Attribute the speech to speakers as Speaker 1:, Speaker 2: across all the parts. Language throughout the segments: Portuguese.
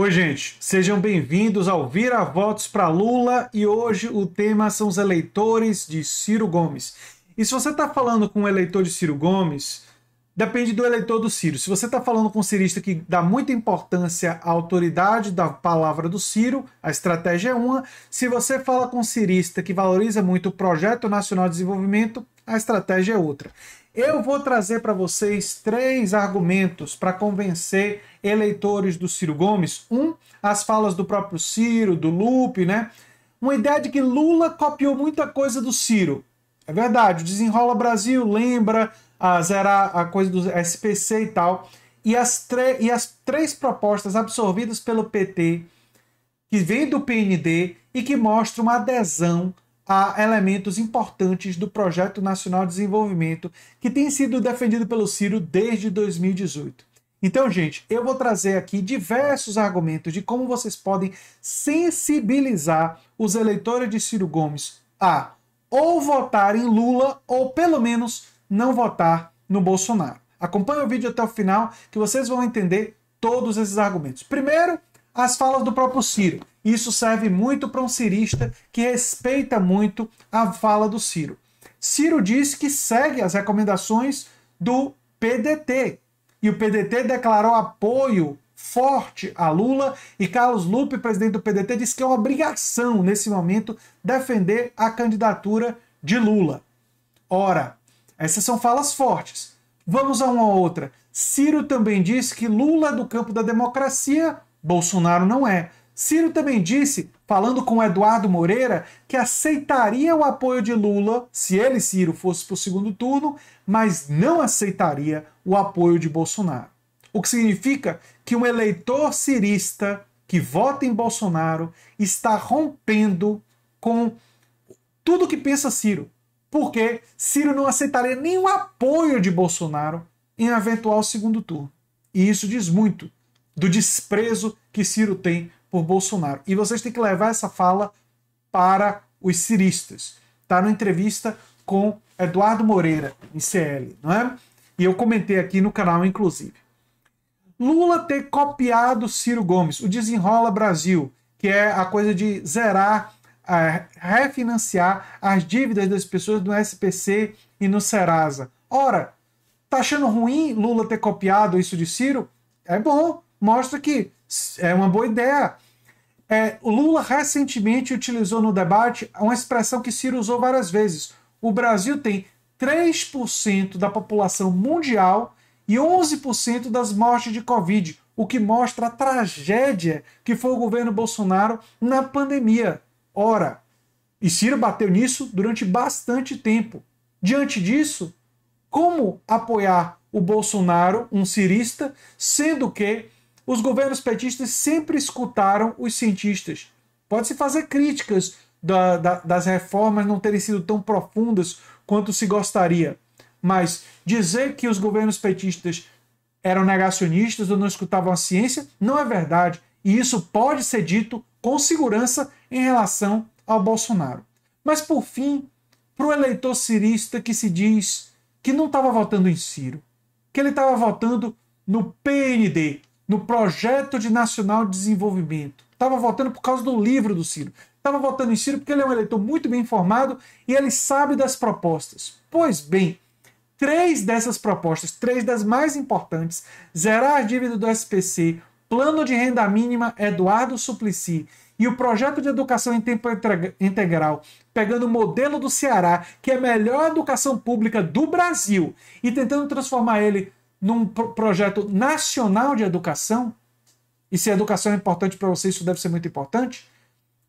Speaker 1: Oi, gente, sejam bem-vindos ao Vira Votos para Lula e hoje o tema são os eleitores de Ciro Gomes. E se você está falando com um eleitor de Ciro Gomes, depende do eleitor do Ciro. Se você está falando com um cirista que dá muita importância à autoridade da palavra do Ciro, a estratégia é uma. Se você fala com um cirista que valoriza muito o Projeto Nacional de Desenvolvimento, a estratégia é outra. Eu vou trazer para vocês três argumentos para convencer eleitores do Ciro Gomes. Um, as falas do próprio Ciro, do Lupe, né? Uma ideia de que Lula copiou muita coisa do Ciro. É verdade, Desenrola Brasil, lembra, a zerar a coisa do SPC e tal. E as, e as três propostas absorvidas pelo PT, que vem do PND e que mostram uma adesão a elementos importantes do Projeto Nacional de Desenvolvimento, que tem sido defendido pelo Ciro desde 2018. Então, gente, eu vou trazer aqui diversos argumentos de como vocês podem sensibilizar os eleitores de Ciro Gomes a ou votar em Lula ou pelo menos não votar no Bolsonaro. Acompanhe o vídeo até o final que vocês vão entender todos esses argumentos. Primeiro, as falas do próprio Ciro. Isso serve muito para um cirista que respeita muito a fala do Ciro. Ciro diz que segue as recomendações do PDT. E o PDT declarou apoio forte a Lula e Carlos Lupe, presidente do PDT, disse que é uma obrigação nesse momento defender a candidatura de Lula. Ora, essas são falas fortes. Vamos a uma outra. Ciro também diz que Lula é do campo da democracia, Bolsonaro não é. Ciro também disse, falando com Eduardo Moreira, que aceitaria o apoio de Lula se ele, Ciro, fosse para o segundo turno, mas não aceitaria o apoio de Bolsonaro. O que significa que um eleitor cirista que vota em Bolsonaro está rompendo com tudo que pensa Ciro, porque Ciro não aceitaria nenhum apoio de Bolsonaro em eventual segundo turno. E isso diz muito do desprezo que Ciro tem por Bolsonaro. E vocês têm que levar essa fala para os ciristas. Está na entrevista com Eduardo Moreira, em CL, não é? E eu comentei aqui no canal, inclusive. Lula ter copiado Ciro Gomes, o Desenrola Brasil, que é a coisa de zerar, é, refinanciar as dívidas das pessoas no SPC e no Serasa. Ora, tá achando ruim Lula ter copiado isso de Ciro? É bom, mostra que é uma boa ideia. É, Lula recentemente utilizou no debate uma expressão que Ciro usou várias vezes. O Brasil tem 3% da população mundial e 11% das mortes de Covid, o que mostra a tragédia que foi o governo Bolsonaro na pandemia. Ora, e Ciro bateu nisso durante bastante tempo. Diante disso, como apoiar o Bolsonaro, um cirista, sendo que os governos petistas sempre escutaram os cientistas. Pode-se fazer críticas da, da, das reformas não terem sido tão profundas quanto se gostaria, mas dizer que os governos petistas eram negacionistas ou não escutavam a ciência não é verdade. E isso pode ser dito com segurança em relação ao Bolsonaro. Mas, por fim, para o eleitor cirista que se diz que não estava votando em Ciro, que ele estava votando no PND, no projeto de nacional de desenvolvimento. Estava votando por causa do livro do Ciro. Estava votando em Ciro porque ele é um eleitor muito bem informado e ele sabe das propostas. Pois bem, três dessas propostas, três das mais importantes, zerar a dívida do SPC, plano de renda mínima Eduardo Suplicy e o projeto de educação em tempo integral, pegando o modelo do Ceará, que é a melhor educação pública do Brasil, e tentando transformar ele num pro projeto nacional de educação, e se a educação é importante para você, isso deve ser muito importante.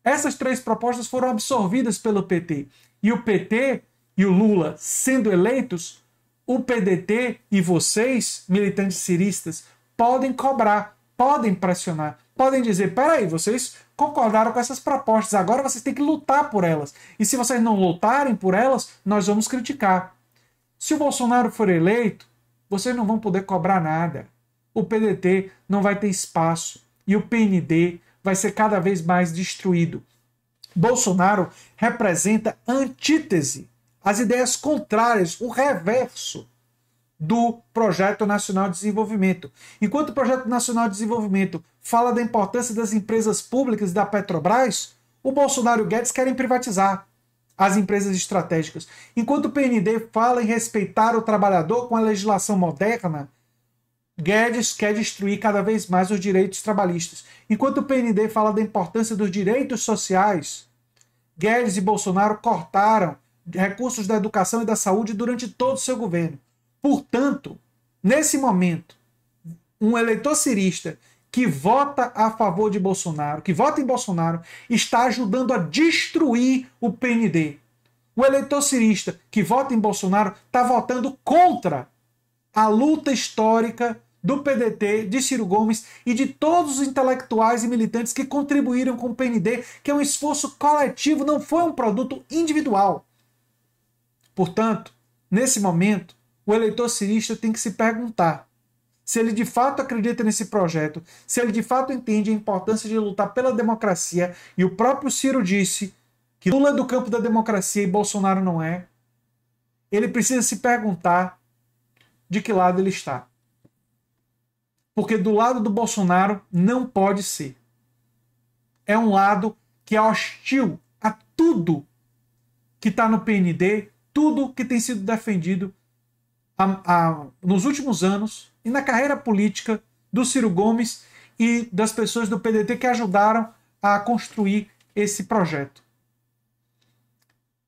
Speaker 1: Essas três propostas foram absorvidas pelo PT. E o PT e o Lula sendo eleitos, o PDT e vocês, militantes ciristas, podem cobrar, podem pressionar, podem dizer: peraí, vocês concordaram com essas propostas, agora vocês têm que lutar por elas. E se vocês não lutarem por elas, nós vamos criticar. Se o Bolsonaro for eleito, vocês não vão poder cobrar nada. O PDT não vai ter espaço e o PND vai ser cada vez mais destruído. Bolsonaro representa antítese, as ideias contrárias, o reverso do Projeto Nacional de Desenvolvimento. Enquanto o Projeto Nacional de Desenvolvimento fala da importância das empresas públicas da Petrobras, o Bolsonaro e o Guedes querem privatizar as empresas estratégicas. Enquanto o PND fala em respeitar o trabalhador com a legislação moderna, Guedes quer destruir cada vez mais os direitos trabalhistas. Enquanto o PND fala da importância dos direitos sociais, Guedes e Bolsonaro cortaram recursos da educação e da saúde durante todo o seu governo. Portanto, nesse momento, um eleitor cirista que vota a favor de Bolsonaro, que vota em Bolsonaro, está ajudando a destruir o PND. O eleitor cirista que vota em Bolsonaro está votando contra a luta histórica do PDT, de Ciro Gomes e de todos os intelectuais e militantes que contribuíram com o PND, que é um esforço coletivo, não foi um produto individual. Portanto, nesse momento, o eleitor cirista tem que se perguntar: se ele de fato acredita nesse projeto, se ele de fato entende a importância de lutar pela democracia, e o próprio Ciro disse que Lula é do campo da democracia e Bolsonaro não é, ele precisa se perguntar de que lado ele está. Porque do lado do Bolsonaro não pode ser. É um lado que é hostil a tudo que está no PND, tudo que tem sido defendido a, a, nos últimos anos e na carreira política do Ciro Gomes e das pessoas do PDT que ajudaram a construir esse projeto.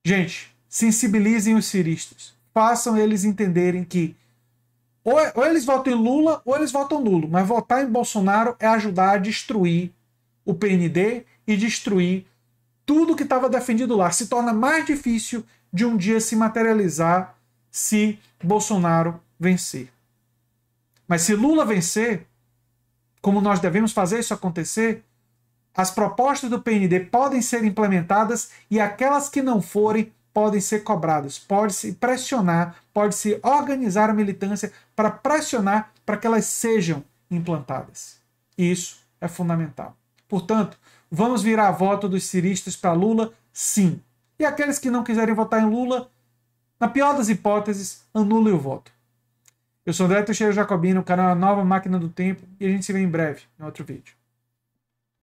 Speaker 1: Gente, sensibilizem os ciristas. Façam eles entenderem que ou, é, ou eles votam em Lula ou eles votam nulo. Mas votar em Bolsonaro é ajudar a destruir o PND e destruir tudo que estava defendido lá. Se torna mais difícil de um dia se materializar se Bolsonaro vencer. Mas se Lula vencer, como nós devemos fazer isso acontecer, as propostas do PND podem ser implementadas e aquelas que não forem podem ser cobradas. Pode-se pressionar, pode-se organizar a militância para pressionar para que elas sejam implantadas. isso é fundamental. Portanto, vamos virar a voto dos ciristas para Lula? Sim. E aqueles que não quiserem votar em Lula, na pior das hipóteses, anulem o voto. Eu sou André Teixeira Jacobino, canal é Nova Máquina do Tempo, e a gente se vê em breve em outro vídeo.